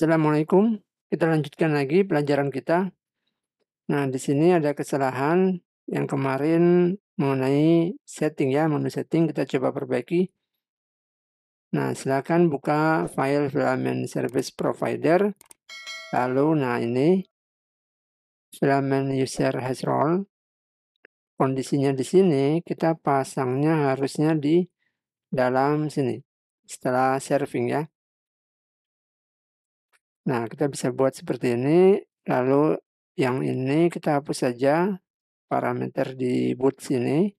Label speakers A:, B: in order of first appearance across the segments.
A: Assalamualaikum. Kita lanjutkan lagi pelajaran kita. Nah, di sini ada kesalahan yang kemarin mengenai setting ya, menu setting kita coba perbaiki. Nah, silakan buka file filament service provider. Lalu, nah ini filament user has role. Kondisinya di sini kita pasangnya harusnya di dalam sini setelah serving ya. Nah, kita bisa buat seperti ini. Lalu yang ini kita hapus saja parameter di boot sini.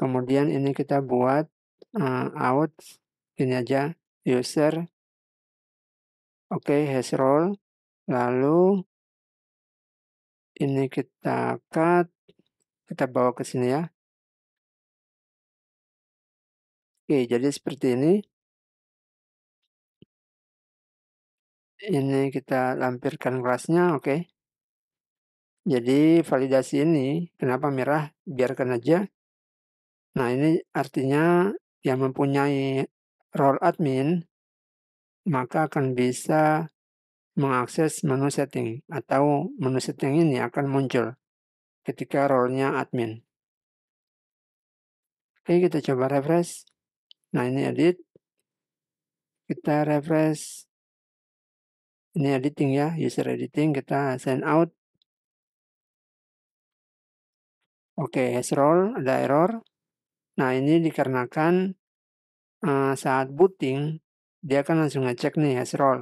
A: Kemudian ini
B: kita buat uh, out ini aja user. Oke, okay, hash roll. Lalu ini kita cut. Kita bawa ke sini ya. Oke, okay, jadi seperti ini. Ini kita lampirkan kelasnya, oke. Okay.
A: Jadi validasi ini, kenapa merah? Biarkan aja. Nah ini artinya yang mempunyai role admin, maka akan bisa mengakses menu setting atau menu setting ini akan muncul ketika role-nya admin. Oke, kita coba refresh. Nah, ini edit. Kita refresh
B: ini editing ya, user editing kita send out. Oke, okay, scroll ada error. Nah,
A: ini dikarenakan uh, saat booting dia akan langsung ngecek nih has ya, roll.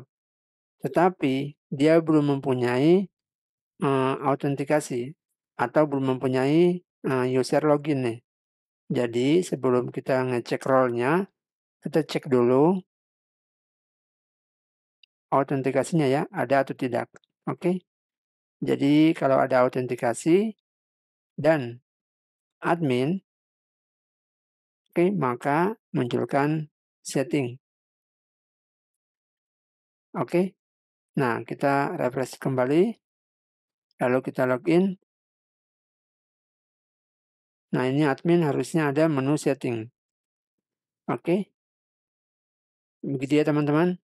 A: Tetapi dia belum mempunyai uh, autentikasi atau belum mempunyai uh, user login nih. Jadi sebelum kita ngecek rollnya, kita cek dulu autentikasinya ya, ada atau tidak. Oke. Okay? Jadi kalau ada
B: autentikasi dan admin oke, okay, maka munculkan setting. Oke. Okay? Nah, kita refresh kembali. Lalu kita login. Nah, ini admin harusnya ada menu setting. Oke. Okay? Begitu ya, teman-teman.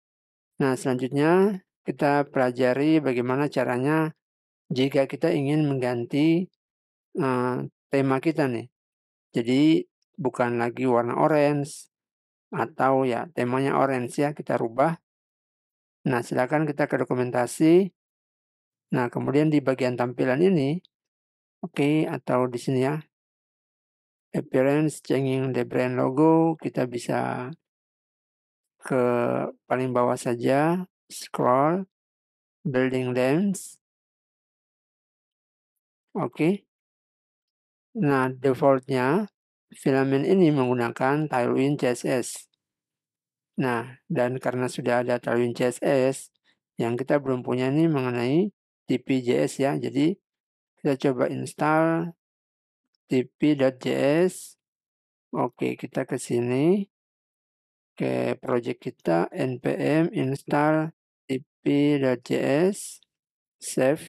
A: Nah, selanjutnya kita pelajari bagaimana caranya jika kita ingin mengganti uh, tema kita nih. Jadi bukan lagi warna orange atau ya temanya orange ya kita rubah. Nah, silakan kita ke dokumentasi. Nah, kemudian di bagian tampilan ini oke okay, atau di sini ya appearance changing the
B: brand logo kita bisa ke paling bawah saja, scroll, building lens. Oke. Okay. Nah, defaultnya filament ini
A: menggunakan Tailwind CSS. Nah, dan karena sudah ada Tailwind CSS, yang kita belum punya ini mengenai TP.js ya. Jadi, kita coba install tp.js. Oke, kita ke sini ke project kita npm install
B: tp.js save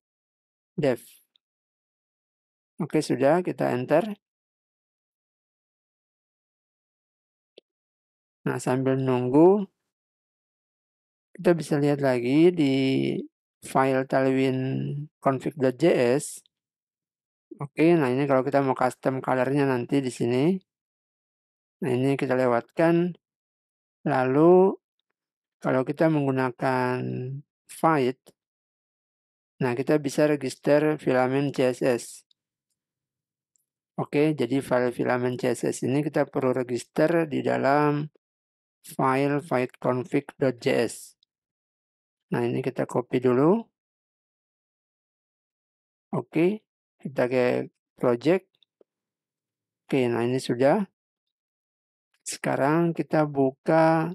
B: dev. Oke, sudah kita enter. Nah, sambil nunggu kita
A: bisa lihat lagi di file Tailwind config.js. Oke, nah ini kalau kita mau custom colornya nanti di sini. Nah, ini kita lewatkan Lalu kalau kita menggunakan Fight, nah kita bisa register filamen CSS. Oke, jadi file filamen CSS ini kita perlu
B: register di dalam file fightconfig.js. Nah, ini kita copy dulu. Oke, kita ke project. Oke, nah ini sudah.
A: Sekarang kita buka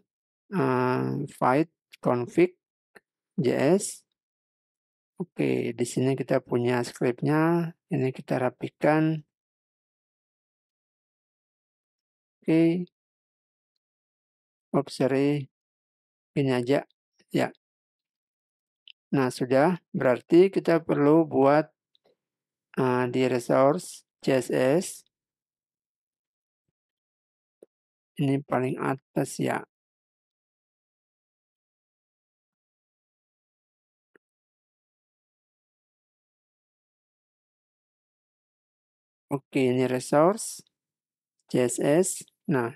A: uh, fight config
B: js. Oke, di sini kita punya scriptnya. Ini kita rapikan. Oke. observe Ini aja. Ya. Nah, sudah. Berarti kita perlu buat uh, di resource CSS Ini paling atas ya. Oke, ini resource CSS. Nah,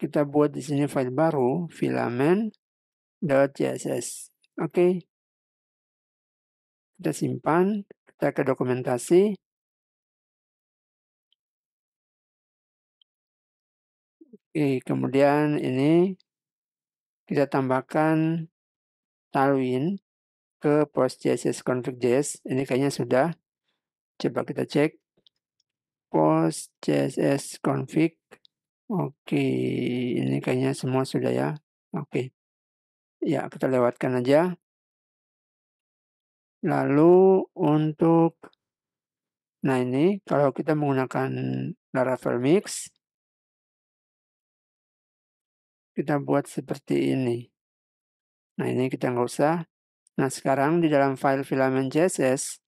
B: kita buat di sini file baru filament.css. Oke. Kita simpan, kita ke dokumentasi. Oke, kemudian ini kita
A: tambahkan Tailwind ke post.js config.js. Ini kayaknya sudah. Coba kita cek. Post.js config. Oke, ini kayaknya semua sudah ya. Oke. Ya, kita lewatkan aja. Lalu
B: untuk Nah ini kalau kita menggunakan Laravel Mix kita buat seperti ini. Nah, ini kita nggak usah. Nah, sekarang di dalam file filamen CSS,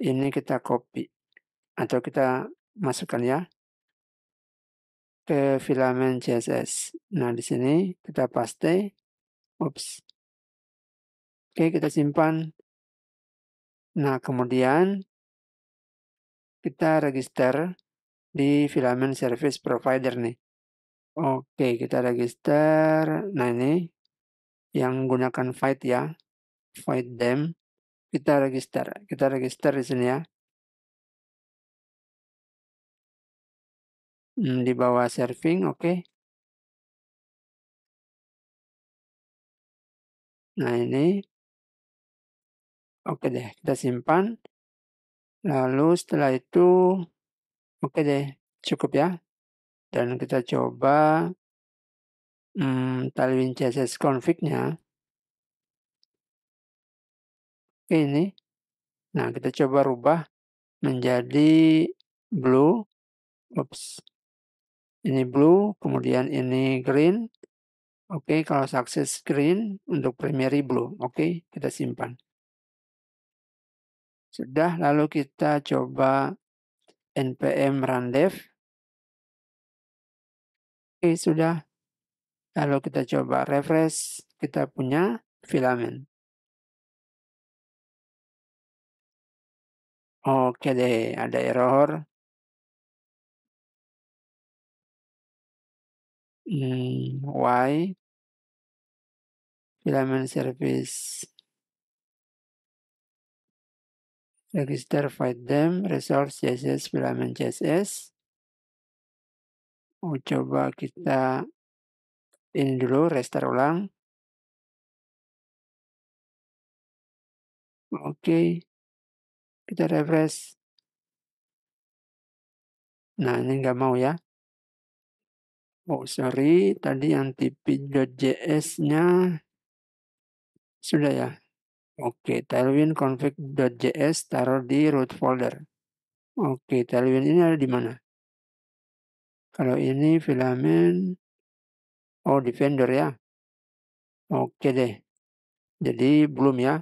A: ini kita copy. Atau kita masukkan ya
B: ke filamen CSS. Nah, di sini kita paste. Oops. Oke, kita simpan. Nah, kemudian kita register di filamen
A: service provider nih. Oke, kita register. Nah, ini
B: yang menggunakan fight ya. Fight them. Kita register. Kita register di sini ya. Hmm, di bawah serving, oke. Nah, ini. Oke deh, kita simpan. Lalu setelah itu, oke deh, cukup ya dan kita coba hmm, Talwin CSS config-nya. Oke, ini. Nah, kita coba rubah menjadi blue. Oops.
A: Ini blue, kemudian ini green. Oke, kalau sukses green untuk primary blue. Oke, kita simpan. Sudah, lalu kita coba npm run dev
B: Oke, sudah. Lalu kita coba refresh, kita punya filamen. Oke deh, ada error. Hmm, why? Filamen service. Register find them, resource CSS, filamen CSS. Ucoba oh, coba kita ini dulu, restart ulang. Oke. Kita refresh. Nah, ini nggak mau ya. Oh, sorry. Tadi yang tp.js-nya
A: sudah ya. Oke, tailwind config.js
B: taruh di root folder. Oke, tailwind ini ada di mana? Kalau ini filamen, oh defender ya. Oke deh. Jadi belum ya.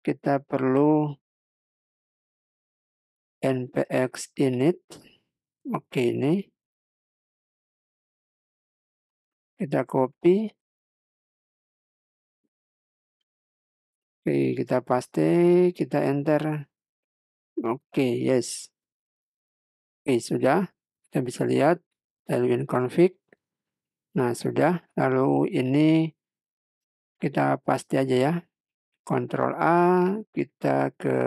B: Kita perlu npx init. Oke ini. Kita copy. Oke, kita paste, kita enter. Oke, yes. Oke, sudah. Kita bisa lihat
A: lalu config. Nah, sudah. Lalu ini
B: kita paste aja ya. Ctrl A, kita ke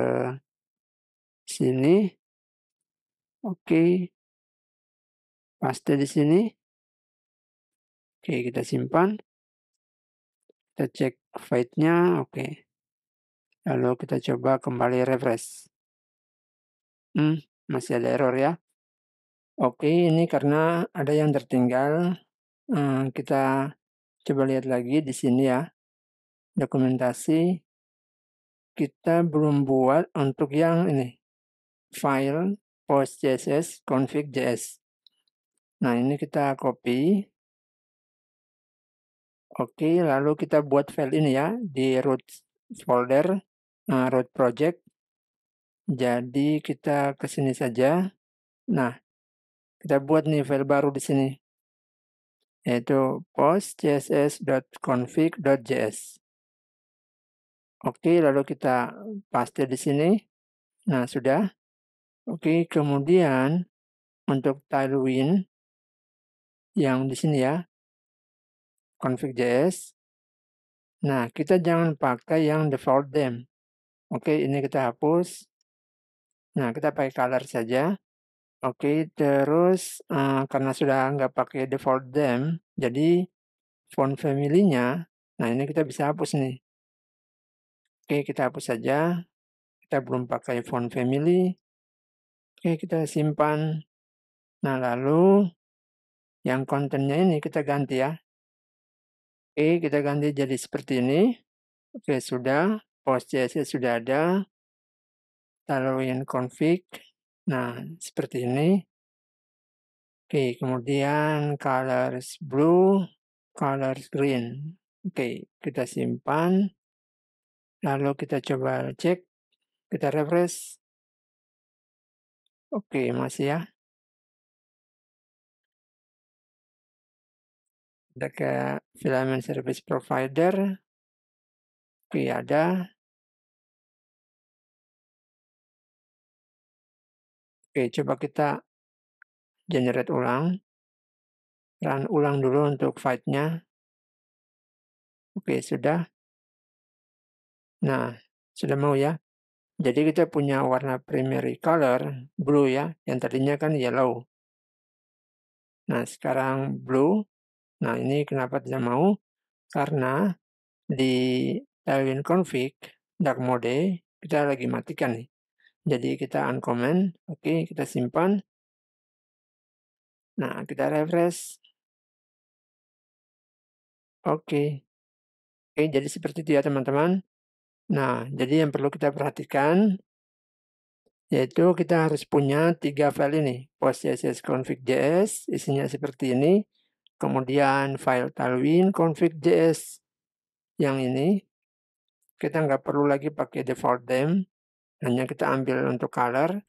B: sini. Oke. Paste di sini. Oke, kita simpan.
A: Kita cek fight nya Oke. Lalu kita coba kembali refresh. Hmm, masih ada error ya. Oke, ini karena ada yang tertinggal. Eh, kita coba lihat lagi di sini ya, dokumentasi. Kita belum buat untuk yang ini, file post.js config.js. Nah, ini kita copy. Oke, lalu kita buat file ini ya, di root folder, eh, root project. Jadi, kita ke sini saja. Nah. Kita buat nih file baru di sini. Yaitu post.css.config.js. Oke, lalu kita paste di sini.
B: Nah, sudah. Oke, kemudian untuk tailwind yang di sini ya, config.js. Nah, kita jangan pakai yang default them. Oke, ini kita hapus.
A: Nah, kita pakai color saja. Oke, terus uh, karena sudah nggak pakai default them, jadi font family-nya, nah ini kita bisa hapus nih. Oke, kita hapus saja. Kita belum pakai font family. Oke, kita simpan. Nah, lalu yang kontennya ini kita ganti ya. Oke, kita ganti jadi seperti ini. Oke, sudah. Post CSS sudah ada. yang config. Nah, seperti ini. Oke, kemudian colors blue, colors green. Oke,
B: kita simpan. Lalu kita coba cek. Kita refresh. Oke, masih ya. ada ke filament service provider. Oke, ada. Oke, coba kita generate ulang. Run ulang dulu untuk fight-nya. Oke, sudah. Nah, sudah mau ya. Jadi kita punya warna primary color, blue ya, yang tadinya kan yellow.
A: Nah, sekarang blue. Nah, ini kenapa tidak mau? Karena di Tailwind config, dark mode, kita lagi matikan nih.
B: Jadi kita uncomment, oke, okay, kita simpan. Nah, kita refresh. Oke. Okay. Oke, okay, jadi seperti itu ya teman-teman. Nah, jadi yang perlu kita perhatikan
A: yaitu kita harus punya tiga file ini. post.css config.js isinya seperti ini. Kemudian file Talwin config.js yang ini. Kita nggak perlu lagi pakai default name hanya kita ambil untuk color,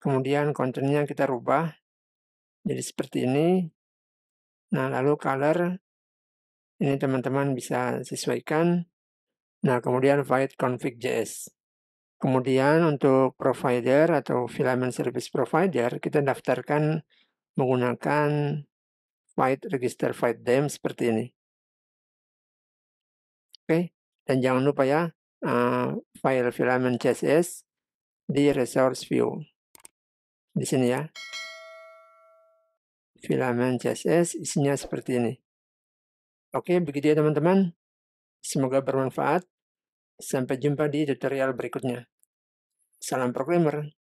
A: kemudian kontennya kita rubah jadi seperti ini. Nah, lalu color ini teman-teman bisa sesuaikan. Nah, kemudian config js Kemudian untuk provider atau filament service provider, kita daftarkan menggunakan white register white dem seperti ini. Oke, dan jangan lupa ya, uh, file css di resource view. Di sini ya. filament CSS isinya seperti ini. Oke, begitu ya teman-teman.
B: Semoga bermanfaat. Sampai jumpa di tutorial berikutnya. Salam programmer.